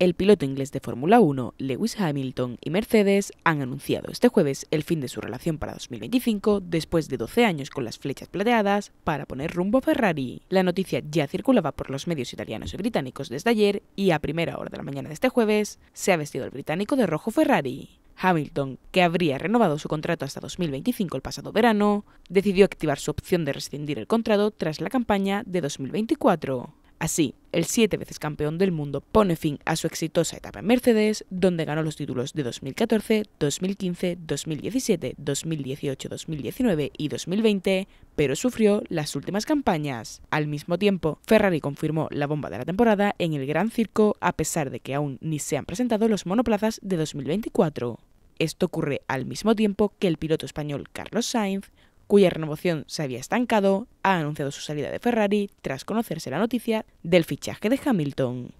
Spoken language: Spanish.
El piloto inglés de Fórmula 1, Lewis Hamilton y Mercedes han anunciado este jueves el fin de su relación para 2025 después de 12 años con las flechas plateadas para poner rumbo a Ferrari. La noticia ya circulaba por los medios italianos y británicos desde ayer y a primera hora de la mañana de este jueves se ha vestido el británico de rojo Ferrari. Hamilton, que habría renovado su contrato hasta 2025 el pasado verano, decidió activar su opción de rescindir el contrato tras la campaña de 2024. Así, el siete veces campeón del mundo pone fin a su exitosa etapa en Mercedes, donde ganó los títulos de 2014, 2015, 2017, 2018, 2019 y 2020, pero sufrió las últimas campañas. Al mismo tiempo, Ferrari confirmó la bomba de la temporada en el Gran Circo a pesar de que aún ni se han presentado los monoplazas de 2024. Esto ocurre al mismo tiempo que el piloto español Carlos Sainz cuya renovación se había estancado, ha anunciado su salida de Ferrari tras conocerse la noticia del fichaje de Hamilton.